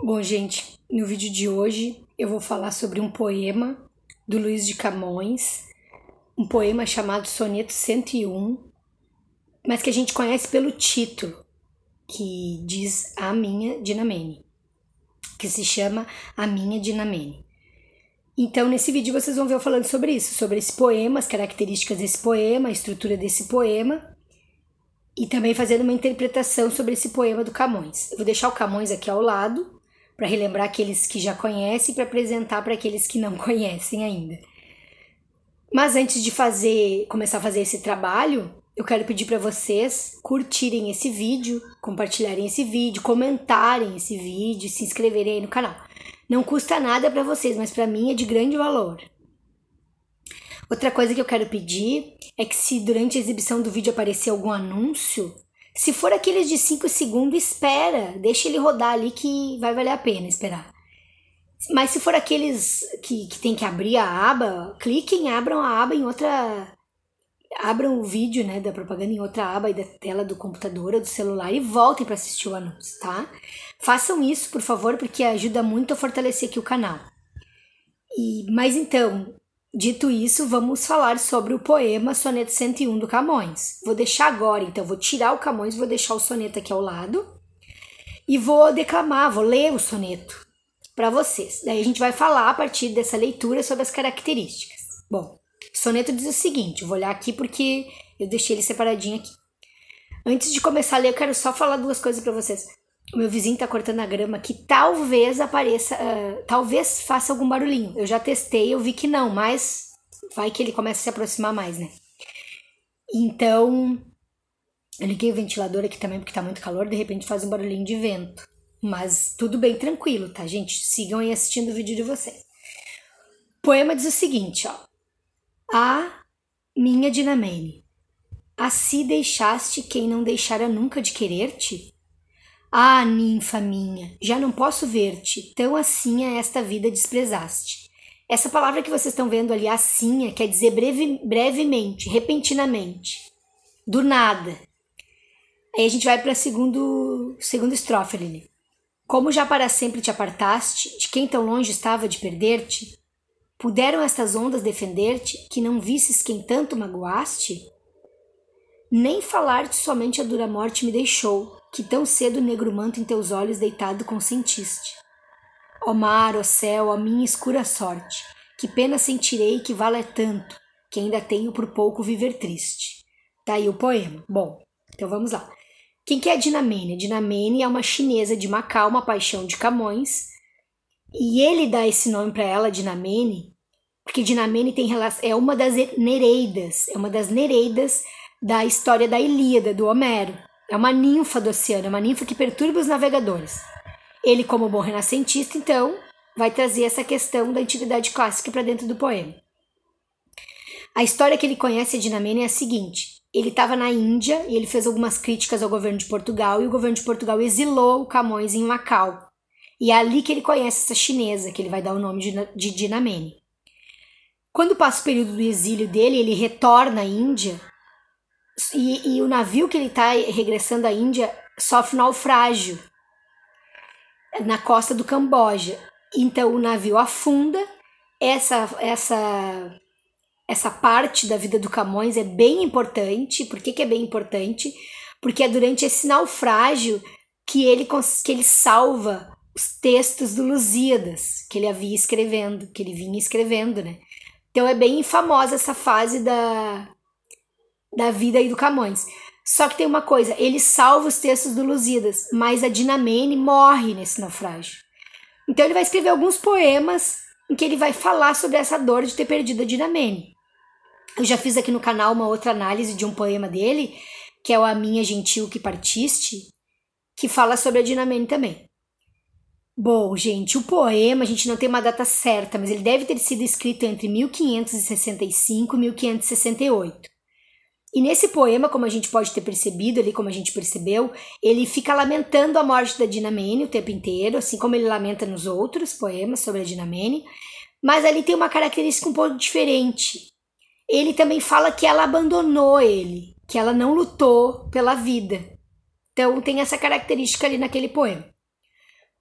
Bom, gente, no vídeo de hoje eu vou falar sobre um poema do Luiz de Camões, um poema chamado Soneto 101, mas que a gente conhece pelo título, que diz A Minha Dinamene, que se chama A Minha Dinamene. Então, nesse vídeo vocês vão ver eu falando sobre isso, sobre esse poema, as características desse poema, a estrutura desse poema e também fazendo uma interpretação sobre esse poema do Camões. Eu vou deixar o Camões aqui ao lado para relembrar aqueles que já conhecem e para apresentar para aqueles que não conhecem ainda. Mas antes de fazer, começar a fazer esse trabalho, eu quero pedir para vocês curtirem esse vídeo, compartilharem esse vídeo, comentarem esse vídeo, se inscreverem aí no canal. Não custa nada para vocês, mas para mim é de grande valor. Outra coisa que eu quero pedir é que se durante a exibição do vídeo aparecer algum anúncio, se for aqueles de 5 segundos, espera, deixa ele rodar ali que vai valer a pena esperar. Mas se for aqueles que, que tem que abrir a aba, cliquem, abram a aba em outra. Abram o vídeo né, da propaganda em outra aba aí da tela do computador ou do celular e voltem para assistir o anúncio, tá? Façam isso, por favor, porque ajuda muito a fortalecer aqui o canal. E, mas então, Dito isso, vamos falar sobre o poema Soneto 101 do Camões. Vou deixar agora, então, vou tirar o Camões, vou deixar o soneto aqui ao lado e vou declamar, vou ler o soneto para vocês. Daí a gente vai falar a partir dessa leitura sobre as características. Bom, o soneto diz o seguinte: vou olhar aqui porque eu deixei ele separadinho aqui. Antes de começar a ler, eu quero só falar duas coisas para vocês o meu vizinho tá cortando a grama que talvez apareça, uh, talvez faça algum barulhinho. Eu já testei, eu vi que não, mas vai que ele começa a se aproximar mais, né? Então, eu liguei o ventilador aqui também porque tá muito calor, de repente faz um barulhinho de vento. Mas tudo bem tranquilo, tá, gente? Sigam aí assistindo o vídeo de vocês. O poema diz o seguinte, ó. A minha Dinamene, assim deixaste quem não deixara nunca de querer-te? Ah, ninfa minha, já não posso ver-te, tão assim a é esta vida desprezaste. Essa palavra que vocês estão vendo ali, assim, quer dizer breve, brevemente, repentinamente, do nada. Aí a gente vai para a segunda estrofe ali. Como já para sempre te apartaste, de quem tão longe estava de perder-te, puderam estas ondas defender-te, que não visses quem tanto magoaste? Nem falar-te somente a dura morte me deixou, que tão cedo o negro manto em teus olhos deitado consentiste. Ó mar, ó céu, ó minha escura sorte, que pena sentirei que vale é tanto, que ainda tenho por pouco viver triste. Tá aí o poema. Bom, então vamos lá. Quem que é a Dinamene? Dinamene é uma chinesa de Macau, uma paixão de Camões, e ele dá esse nome para ela, Dinamene, porque Dinamene tem relação, é uma das Nereidas, é uma das Nereidas da história da Ilíada, do Homero. É uma ninfa do oceano, é uma ninfa que perturba os navegadores. Ele, como bom renascentista, então, vai trazer essa questão da antiguidade clássica para dentro do poema. A história que ele conhece de Namena é a seguinte: ele estava na Índia e ele fez algumas críticas ao governo de Portugal, e o governo de Portugal exilou o Camões em Macau. E é ali que ele conhece essa chinesa, que ele vai dar o nome de Dinamene. Quando passa o período do exílio dele, ele retorna à Índia e, e o navio que ele está regressando à Índia sofre naufrágio na costa do Camboja. Então o navio afunda. Essa essa essa parte da vida do Camões é bem importante. Por que, que é bem importante? Porque é durante esse naufrágio que ele que ele salva os textos do Lusíadas que ele havia escrevendo, que ele vinha escrevendo, né? Então é bem famosa essa fase da da vida e do Camões. Só que tem uma coisa, ele salva os textos do Lusíadas, mas a Dinamene morre nesse naufrágio. Então ele vai escrever alguns poemas em que ele vai falar sobre essa dor de ter perdido a Dinamene. Eu já fiz aqui no canal uma outra análise de um poema dele, que é o A Minha Gentil Que Partiste, que fala sobre a Dinamene também. Bom, gente, o poema, a gente não tem uma data certa, mas ele deve ter sido escrito entre 1565 e 1568. E nesse poema, como a gente pode ter percebido ali, como a gente percebeu, ele fica lamentando a morte da Dinamene o tempo inteiro, assim como ele lamenta nos outros poemas sobre a Dinamene, mas ali tem uma característica um pouco diferente. Ele também fala que ela abandonou ele, que ela não lutou pela vida. Então tem essa característica ali naquele poema.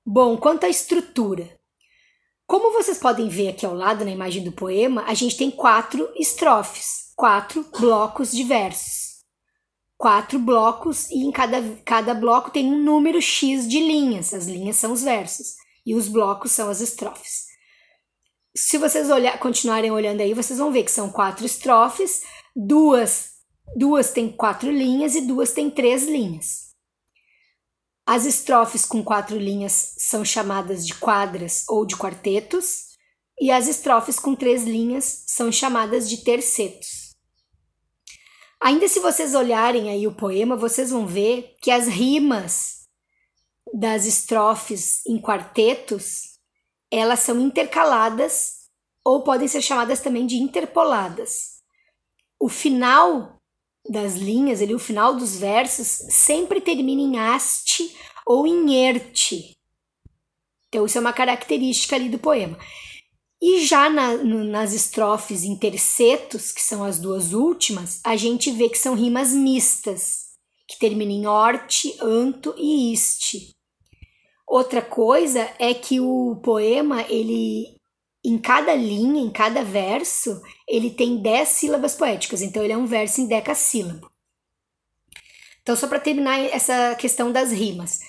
Bom, quanto à estrutura, como vocês podem ver aqui ao lado na imagem do poema, a gente tem quatro estrofes, quatro blocos de versos. Quatro blocos e em cada, cada bloco tem um número X de linhas. As linhas são os versos e os blocos são as estrofes. Se vocês olhar, continuarem olhando aí, vocês vão ver que são quatro estrofes, duas, duas têm quatro linhas e duas têm três linhas. As estrofes com quatro linhas são chamadas de quadras ou de quartetos, e as estrofes com três linhas são chamadas de tercetos. Ainda se vocês olharem aí o poema, vocês vão ver que as rimas das estrofes em quartetos, elas são intercaladas ou podem ser chamadas também de interpoladas. O final das linhas, ali, o final dos versos, sempre termina em haste ou em erte. Então, isso é uma característica ali do poema. E já na, no, nas estrofes em tercetos, que são as duas últimas, a gente vê que são rimas mistas, que terminam em orte, anto e iste. Outra coisa é que o poema ele em cada linha, em cada verso, ele tem dez sílabas poéticas, então ele é um verso em decassílabo. Então, só para terminar essa questão das rimas.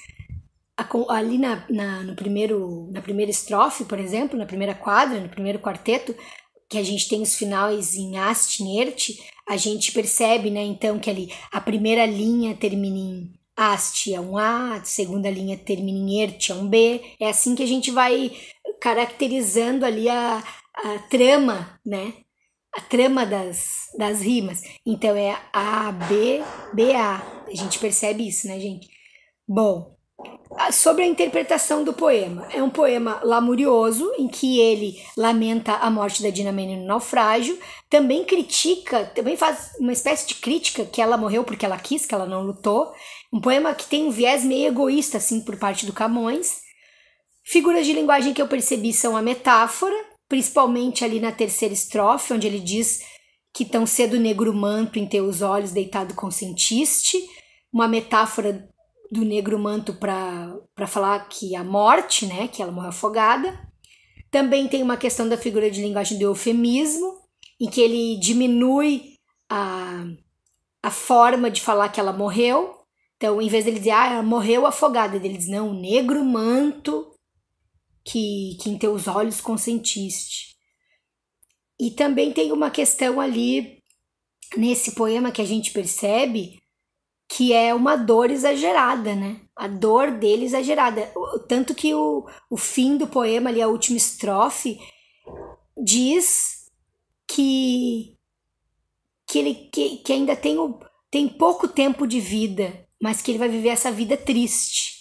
Ali na, na, no primeiro, na primeira estrofe, por exemplo, na primeira quadra, no primeiro quarteto, que a gente tem os finais em ast, em erte, a gente percebe, né, então, que ali a primeira linha termina em ast, é um A, a segunda linha termina em erte, é um B. É assim que a gente vai caracterizando ali a, a trama, né? A trama das, das rimas. Então é A, B, B, A. A gente percebe isso, né, gente? Bom, sobre a interpretação do poema. É um poema lamurioso, em que ele lamenta a morte da Menino no naufrágio, também critica, também faz uma espécie de crítica que ela morreu porque ela quis, que ela não lutou. Um poema que tem um viés meio egoísta, assim, por parte do Camões. Figuras de linguagem que eu percebi são a metáfora, principalmente ali na terceira estrofe, onde ele diz que tão cedo negro manto em teus olhos deitado consentiste, uma metáfora do negro manto para falar que a morte, né, que ela morreu afogada. Também tem uma questão da figura de linguagem do eufemismo, em que ele diminui a, a forma de falar que ela morreu. Então, em vez dele dizer, ah, ela morreu afogada, ele diz, não, o negro manto que, que em teus olhos consentiste. E também tem uma questão ali nesse poema que a gente percebe que é uma dor exagerada, né? A dor dele exagerada. Tanto que o, o fim do poema, ali, a última estrofe, diz que, que ele que, que ainda tem, o, tem pouco tempo de vida, mas que ele vai viver essa vida triste.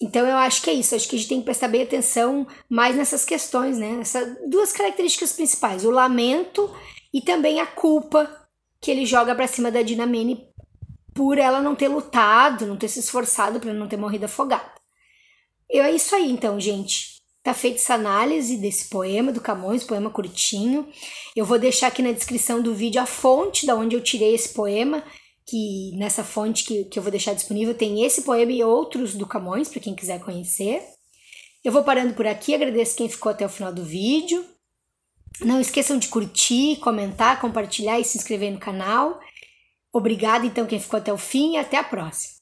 Então eu acho que é isso, acho que a gente tem que prestar bem atenção mais nessas questões, né? Essas duas características principais, o lamento e também a culpa que ele joga para cima da Dinamene por ela não ter lutado, não ter se esforçado para não ter morrido afogada. Eu é isso aí então, gente. Tá feita essa análise desse poema do Camões, poema curtinho. Eu vou deixar aqui na descrição do vídeo a fonte da onde eu tirei esse poema que nessa fonte que, que eu vou deixar disponível tem esse poema e outros do Camões, para quem quiser conhecer. Eu vou parando por aqui, agradeço quem ficou até o final do vídeo. Não esqueçam de curtir, comentar, compartilhar e se inscrever no canal. Obrigada então quem ficou até o fim e até a próxima.